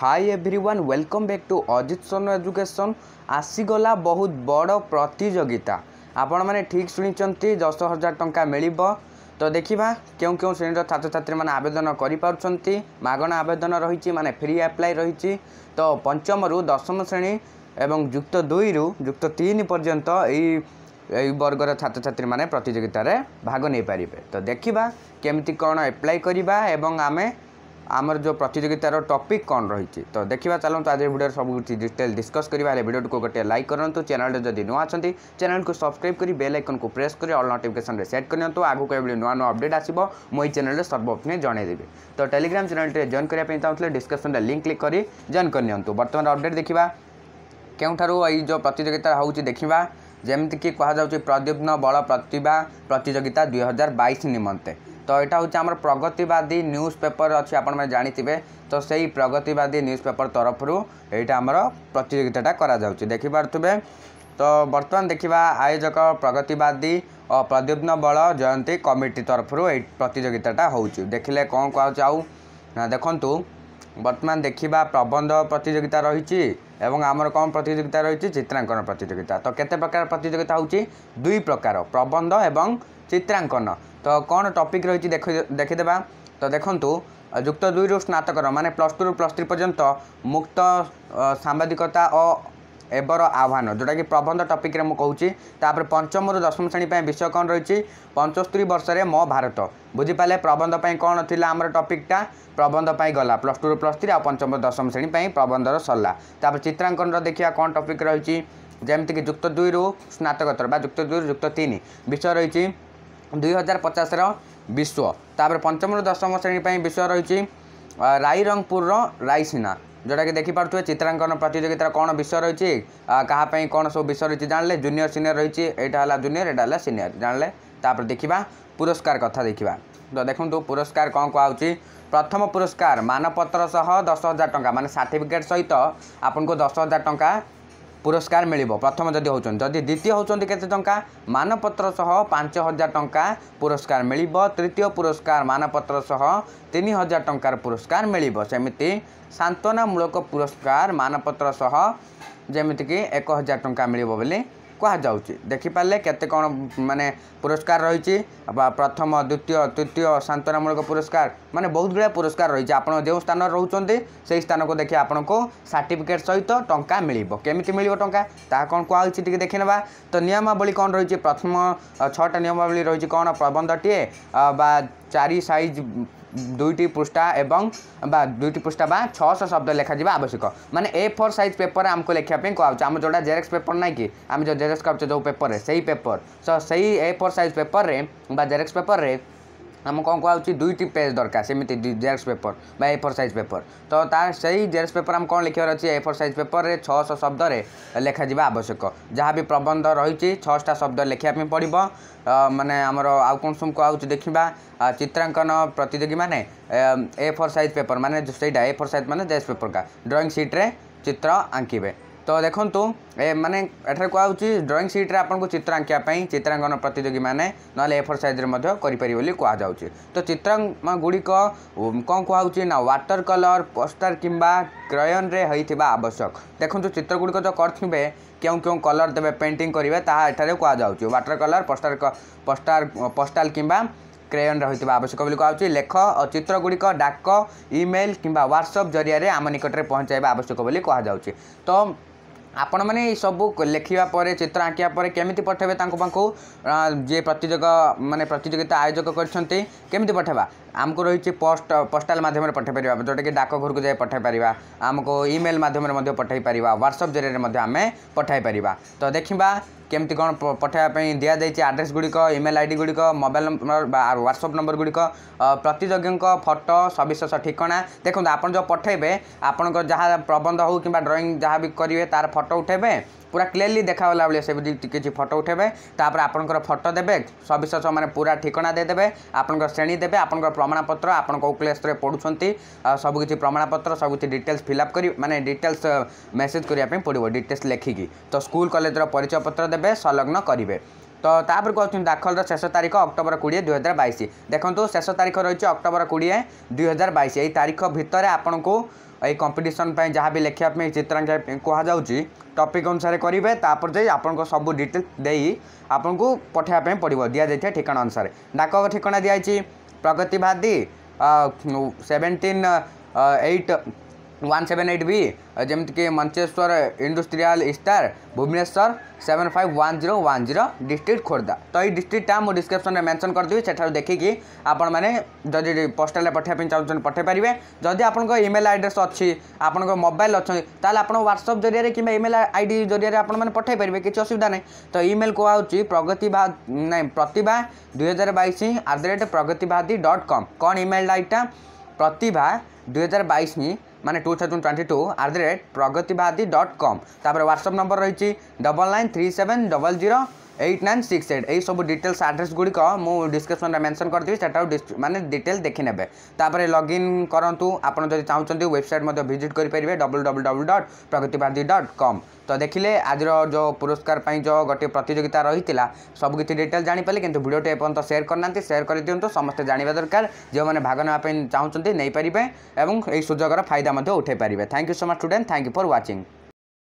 high everyone welcome back to Ajit son education ଆସିଗଲା ବହୁତ ବଡ଼ ପ୍ରତିଯୋଗିତା ଆପଣମାନେ ଠିକ୍ ଶୁଣିଛନ୍ତି ଦଶ ହଜାର ଟଙ୍କା ମିଳିବ ତ ଦେଖିବା କେଉଁ କେଉଁ ଶ୍ରେଣୀର ଛାତ୍ରଛାତ୍ରୀମାନେ ଆବେଦନ କରିପାରୁଛନ୍ତି ମାଗଣା ଆବେଦନ ରହିଛି ମାନେ ଫ୍ରି ଆପ୍ଲାଏ ରହିଛି ତ ପଞ୍ଚମରୁ ଦଶମ ଶ୍ରେଣୀ ଏବଂ ଯୁକ୍ତ ଦୁଇରୁ ଯୁକ୍ତ ତିନି ପର୍ଯ୍ୟନ୍ତ ଏଇ ଏହି ବର୍ଗର ଛାତ୍ରଛାତ୍ରୀମାନେ ପ୍ରତିଯୋଗିତାରେ ଭାଗ ନେଇପାରିବେ ତ ଦେଖିବା କେମିତି କ'ଣ ଆପ୍ଲାଏ କରିବା ଏବଂ ଆମେ आमर जो प्रतिजोगित टपिक कौन रही तो देखा चलो आज भिडियो सब कुछ डिटेल डिस्कस कर भिडियो को गोटे लाइक करूँ चैनल जदि नुआ अच्छा चैनल को सब्सक्राइब कर बेल आइकन को प्रेस कर अल नोटिफिकेसन सेट करनी आगे कोई नुआ नुआ अपडेट आसो मो चेल सर्वप्रथमें जनईदेवि तो टेलीग्राम चैनल जॉन करने चाहूँ डिस्क्रिप्सन लिंक क्लिक कर जॉन करनी बर्तमान अपडेट देखा क्यों जो प्रतिजोगिता ପ୍ରତିଯୋଗିତା देखा जमीक ଯେମିତିକି प्रद्युम्न बल प्रतिभा प्रतिजोगिता दुई हजार ବାଇଶ ନିମନ୍ତେ তো এটা হচ্ছে আমার প্রগতিবাদী নিউজ পেপর অছি আপনার জাঁথিবে তো সেই প্রগতিবাদী নিউজ পেপর তরফর এইটা আমার প্রতিযোগিতাটা করা যাচ্ছে দেখিপারে তো বর্তমান দেখা আয়োজক প্রগতিবাদী ও প্রদ্যুম্ন বল জয়ন্তী কমিটি তরফর এই প্রতিযোগিতাটা হচ্ছে দেখলে কম কুচি আউ দেখন্তু বর্তমান দেখা প্রবন্ধ প্রতিযোগিতা রয়েছে এবং আমার কম প্রতিযোগিতা রয়েছে চিত্রাঙ্কন প্রতিযোগিতা তো কেতে প্রকার প্রতিযোগিতা হচ্ছে দুই প্রকার প্রবন্ধ এবং চিত্রাঙ্কন ତ କ'ଣ ଟପିକ୍ ରହିଛି ଦେଖ ଦେଖିଦେବା ତ ଦେଖନ୍ତୁ ଯୁକ୍ତ ଦୁଇରୁ ସ୍ନାତକର ମାନେ ପ୍ଲସ୍ ଟୁରୁ ପ୍ଲସ୍ ଥ୍ରୀ ପର୍ଯ୍ୟନ୍ତ ମୁକ୍ତ ସାମ୍ବାଦିକତା ଓ ଏବର ଆହ୍ୱାନ ଯେଉଁଟାକି ପ୍ରବନ୍ଧ ଟପିକ୍ରେ ମୁଁ କହୁଛି ତାପରେ ପଞ୍ଚମରୁ ଦଶମ ଶ୍ରେଣୀ ପାଇଁ ବିଷୟ କ'ଣ ରହିଛି ପଞ୍ଚସ୍ତରୀ ବର୍ଷରେ ମୋ ଭାରତ ବୁଝିପାରିଲେ ପ୍ରବନ୍ଧ ପାଇଁ କ'ଣ ଥିଲା ଆମର ଟପିକ୍ଟା ପ୍ରବନ୍ଧ ପାଇଁ ଗଲା ପ୍ଲସ୍ ଟୁରୁ ପ୍ଲସ୍ ଥ୍ରୀ ଆଉ ପଞ୍ଚମ ଦଶମ ଶ୍ରେଣୀ ପାଇଁ ପ୍ରବନ୍ଧର ସରିଲା ତାପରେ ଚିତ୍ରାଙ୍କନର ଦେଖିବା କ'ଣ ଟପିକ୍ ରହିଛି ଯେମିତିକି ଯୁକ୍ତ ଦୁଇରୁ ସ୍ନାତକୋତ୍ତର ବା ଯୁକ୍ତ ଦୁଇରୁ ଯୁକ୍ତ ତିନି ବିଷୟ ରହିଛି ଦୁଇ ହଜାର ପଚାଶର ବିଶ୍ୱ ତାପରେ ପଞ୍ଚମରୁ ଦଶମ ଶ୍ରେଣୀ ପାଇଁ ବିଶ୍ୱ ରହିଛି ରାଇରଙ୍ଗପୁରର ରାଇସିନା ଯେଉଁଟାକି ଦେଖିପାରୁଥିବେ ଚିତ୍ରାଙ୍କନ ପ୍ରତିଯୋଗିତାର କ'ଣ ବିଷୟ ରହିଛି କାହା ପାଇଁ କ'ଣ ସବୁ ବିଷୟ ରହିଛି ଜାଣିଲେ ଜୁନିୟର ସିନିୟର ରହିଛି ଏଇଟା ହେଲା ଜୁନିୟର ଏଇଟା ହେଲା ସିନିୟର ଜାଣିଲେ ତାପରେ ଦେଖିବା ପୁରସ୍କାର କଥା ଦେଖିବା ତ ଦେଖନ୍ତୁ ପୁରସ୍କାର କ'ଣ କୁହାହେଉଛି ପ୍ରଥମ ପୁରସ୍କାର ମାନପତ୍ର ସହ ଦଶ ହଜାର ଟଙ୍କା ମାନେ ସାର୍ଟିଫିକେଟ୍ ସହିତ ଆପଣଙ୍କୁ ଦଶ ହଜାର ଟଙ୍କା पुरस्कार मिल प्रथम जदि हूँ जदि द्वितीय होते टाँह मानपत्र पांच हजार टाँह पुरस्कार मिल तृतीय पुरस्कार मानपत्र तीन हजार टकर पुरस्कार मिल सेमती सांत्वनामूलक पुरस्कार मानपत्र जमीक एक हजार टाँह मिली କୁହାଯାଉଛି ଦେଖିପାରିଲେ କେତେ କ'ଣ ମାନେ ପୁରସ୍କାର ରହିଛି ପ୍ରଥମ ଦ୍ୱିତୀୟ ତୃତୀୟ ସାନ୍ତ୍ୱନାମୂଳକ ପୁରସ୍କାର ମାନେ ବହୁତ ଗୁଡ଼ାଏ ପୁରସ୍କାର ରହିଛି ଆପଣ ଯେଉଁ ସ୍ଥାନରେ ରହୁଛନ୍ତି ସେହି ସ୍ଥାନକୁ ଦେଖି ଆପଣଙ୍କୁ ସାର୍ଟିଫିକେଟ୍ ସହିତ ଟଙ୍କା ମିଳିବ କେମିତି ମିଳିବ ଟଙ୍କା ତାହା କ'ଣ କୁହାହେଉଛି ଟିକେ ଦେଖିନେବା ତ ନିୟମାବଳୀ କ'ଣ ରହିଛି ପ୍ରଥମ ଛଅଟା ନିୟମାବଳୀ ରହିଛି କ'ଣ ପ୍ରବନ୍ଧଟିଏ ବା ଚାରି ସାଇଜ୍ দুইটি পৃষ্ঠা এবং বা দুইটি পৃষ্ঠা বা ছশো শব্দ লেখা যা আবশ্যক মানে এ ফোর সাইজ পেপর আমি লেখা কুহাচ্ছে আমার যেটা জেরক্স পেপর নাই কি আমি যে জেরক্স করছে যে পেপর সেই পেপর সো সেই এ ফোর সাইজ পেপরের বা জেরক্স পেপরের ଆମକୁ କ'ଣ କୁହାହେଉଛି ଦୁଇଟି ପେଜ୍ ଦରକାର ସେମିତି ଜେରକ୍ସ ପେପର୍ ବା ଏ ଫୋର୍ ସାଇଜ୍ ପେପର୍ ତ ତା ସେଇ ଜେରକ୍ସ ପେପର୍ ଆମେ କ'ଣ ଲେଖିବାର ଅଛି ଏ ଫୋର୍ ସାଇଜ୍ ପେପର୍ରେ ଛଅଶହ ଶବ୍ଦରେ ଲେଖାଯିବା ଆବଶ୍ୟକ ଯାହା ବି ପ୍ରବନ୍ଧ ରହିଛି ଛଅଶଟା ଶବ୍ଦ ଲେଖିବା ପାଇଁ ପଡ଼ିବ ମାନେ ଆମର ଆଉ କ'ଣ ସବୁ କୁହାହେଉଛି ଦେଖିବା ଚିତ୍ରାଙ୍କନ ପ୍ରତିଯୋଗୀମାନେ ଏ ଫୋର୍ ସାଇଜ୍ ପେପର୍ ମାନେ ସେଇଟା ଏ ଫୋର୍ ସାଇଜ୍ ମାନେ ଜେରକ୍ସ ପେପର୍ଟା ଡ୍ରଇଂ ସିଟ୍ରେ ଚିତ୍ର ଆଙ୍କିବେ तो देखो मैंने कहु ड्रई सीट्रे आपको चित्र आंकड़ा चित्रांकन प्रतिजोगी मैंने ना एफर सैज्रेपरिवे कहु तो चित्र गुड़िक कौन ना व्टर कलर पोस्टर किंवा क्रयन आवश्यक देखो चित्र गुड़िक तो करेंगे क्यों क्यों कलर देवे पेंट करेंगे ताटे कहु water colour poster poster pastel किंवा क्रेयन रही आवश्यक भी कहु लेख और चित्र गुड़िक डाक इमेल किंवा ह्वाट्सअप जरिया आम निकट में पहुँचाइवा आवश्यक भी कहु तो ଆପଣମାନେ ଏଇସବୁ ଲେଖିବା ପରେ ଚିତ୍ର ଆଙ୍କିବା ପରେ କେମିତି ପଠାଇବେ ତାଙ୍କ ପାଖକୁ ଯିଏ ପ୍ରତିଯୋଗ ମାନେ ପ୍ରତିଯୋଗିତା ଆୟୋଜକ କରିଛନ୍ତି କେମିତି ପଠାଇବା ଆମକୁ ରହିଛି ପୋଷ୍ଟ ପୋଷ୍ଟାଲ୍ ମାଧ୍ୟମରେ ପଠାଇ ପାରିବା ଯେଉଁଟାକି ଡାକଘରକୁ ଯାଇ ପଠାଇ ପାରିବା ଆମକୁ ଇମେଲ୍ ମାଧ୍ୟମରେ ମଧ୍ୟ ପଠାଇ ପାରିବା ହ୍ୱାଟ୍ସଆପ୍ ଜରିଆରେ ମଧ୍ୟ ଆମେ ପଠାଇ ପାରିବା ତ ଦେଖିବା କେମିତି କ'ଣ ପଠାଇବା ପାଇଁ ଦିଆଯାଇଛି ଆଡ୍ରେସ୍ ଗୁଡ଼ିକ ଇମେଲ୍ ଆଇ ଡ଼ି ଗୁଡ଼ିକ ମୋବାଇଲ୍ ନମ୍ବର ବା ହ୍ୱାଟ୍ସଆପ୍ ନମ୍ବର ଗୁଡ଼ିକ ପ୍ରତିଯୋଗୀଙ୍କ ଫଟୋ ସବିଶେଷ ଠିକଣା ଦେଖନ୍ତୁ ଆପଣ ଯେଉଁ ପଠାଇବେ ଆପଣଙ୍କ ଯାହା ପ୍ରବନ୍ଧ ହଉ କିମ୍ବା ଡ୍ରଇଂ ଯାହା ବି କରିବେ ତା'ର ଫଟୋ ଉଠାଇବେ পুরা ক্লিয়ারলি দেখাগଲା ଭଳିଆ ସେମିତି କିଛି ଫଟୋ ଉଠାଇବେ ତାପରେ ଆପଣଙ୍କର ଫଟୋ ଦେବେ ସବିଶେଷ ମାନେ ପୁରା ଠିକଣା ଦେଇଦେବେ ଆପଣଙ୍କର ଶ୍ରେଣୀ ଦେବେ ଆପଣଙ୍କର ପ୍ରମାଣପତ୍ର ଆପଣ କେଉଁ କ୍ଲାସ୍ରେ ପଢ଼ୁଛନ୍ତି ସବୁକିଛି ପ୍ରମାଣପତ୍ର ସବୁକିଛି ଡିଟେଲ୍ସ ଫିଲ୍ଅପ୍ କରି ମାନେ ଡିଟେଲ୍ସ ମେସେଜ୍ କରିବା ପାଇଁ ପଡ଼ିବ ଡିଟେଲ୍ସ ଲେଖିକି ତ ସ୍କୁଲ କଲେଜର ପରିଚୟପତ୍ର ଦେବେ ସଂଲଗ୍ନ କରିବେ ତ ତାପରେ କହୁଛନ୍ତି ଦାଖଲର ଶେଷ ତାରିଖ ଅକ୍ଟୋବର କୋଡ଼ିଏ ଦୁଇହଜାର ବାଇଶ ଦେଖନ୍ତୁ ଶେଷ ତାରିଖ ରହିଛି ଅକ୍ଟୋବର କୋଡ଼ିଏ ଦୁଇହଜାର ବାଇଶ ଏହି ତାରିଖ ଭିତରେ ଆପଣଙ୍କୁ ये कंपिटन जहाँ भी लिखापी चित्रांकन कहुच्छ टपिक अनुसार करेंगे तापर जाए आप सब डिटेल दे आपको पठाईपी पड़ दि जाए ठिकाणा अनुसार डाक ठिकना दिखाई Pragativadi seventeen eight one seven eight B যেমিতিকি Mancheswar industrial estate Bhubaneswar seven five one zero one zero district Khordha তো এই ডিস্ট্রিক্টটা মু ডিসক্রিপশনে মেনশন କରିଦେବି ସେଠାରୁ ଦେଖିକି ଆପଣମାନେ ଯଦି ପୋଷ୍ଟାଲରେ ପଠାଇବା ପାଇଁ ଚାହୁଁଛନ୍ତି ପଠାଇ ପାରିବେ ଯଦି ଆପଣଙ୍କ ଇମେଲ୍ ଆଡ୍ରେସ୍ ଅଛି ଆପଣଙ୍କ ମୋବାଇଲ୍ ଅଛନ୍ତି ତାହେଲେ ଆପଣ ହ୍ୱାଟ୍ସଅପ୍ ଜରିଆରେ କିମ୍ବା ଇମେଲ୍ ଆଇ ଡି ଜରିଆରେ ଆପଣମାନେ ପଠାଇ ପାରିବେ କିଛି ଅସୁବିଧା ନାହିଁ ତ ଇମେଲ୍ କୁହାହେଉଛି ପ୍ରଗତିଭା ନାଇଁ ପ୍ରତିଭା ଦୁଇହଜାର ବାଇଶ at the rate Pragativadi dot com କ'ଣ ଇମେଲ୍ ଆଇଡ଼ିଟା ପ୍ରତିଭା ଦୁଇହଜାର ବାଇଶ মানে টু থাউজেন্ড টোয়েন্টি টু আট দ ରେଟ୍ ପ୍ରଗତିବାଦୀ ଡଟ୍ କମ୍ ତାପରେ ହ୍ୱାଟ୍ସଆପ୍ ନମ୍ବର ରହିଛି double nine three seven double zero eight nine six eight এইসবু ডিটেल्स ଆଡ୍ରେସ୍ ଗୁଡ଼ିକ ମୁଁ ଡିସ୍କ୍ରିପ୍ସନ୍ରେ ମେନ୍ସନ୍ କରିଦେବି ସେଠାରୁ ମାନେ ଡିଟେଲ୍ ଦେଖିନେବେ ତାପରେ ଲଗ୍ଇନ୍ କରନ୍ତୁ ଆପଣ ଯଦି ଚାହୁଁଛନ୍ତି ୱେବସାଇଟ୍ ମଧ୍ୟ ଭିଜିଟ୍ କରିପାରିବେ W W W dot Pragativadi dot com ତ ଦେଖିଲେ ଆଜିର ଯେଉଁ ପୁରସ୍କାର ପାଇଁ ଯେଉଁ ଗୋଟିଏ ପ୍ରତିଯୋଗିତା ରହିଥିଲା ସବୁକିଛି ଡିଟେଲ୍ ଜାଣିପାରିଲେ କିନ୍ତୁ ଭିଡ଼ିଓଟି ଏପର୍ଯ୍ୟନ୍ତ ସେୟାର କରିନାହାନ୍ତି ସେୟାର କରିଦିଅନ୍ତୁ ସମସ୍ତେ ଜାଣିବା ଦରକାର ଯେଉଁମାନେ ଭାଗ ନେବା ପାଇଁ ଚାହୁଁଛନ୍ତି ନେଇପାରିବେ ଏବଂ ଏହି ସୁଯୋଗର ଫାଇଦା ମଧ୍ୟ ଉଠାଇପାରିବେ thank you so much student thank you for watching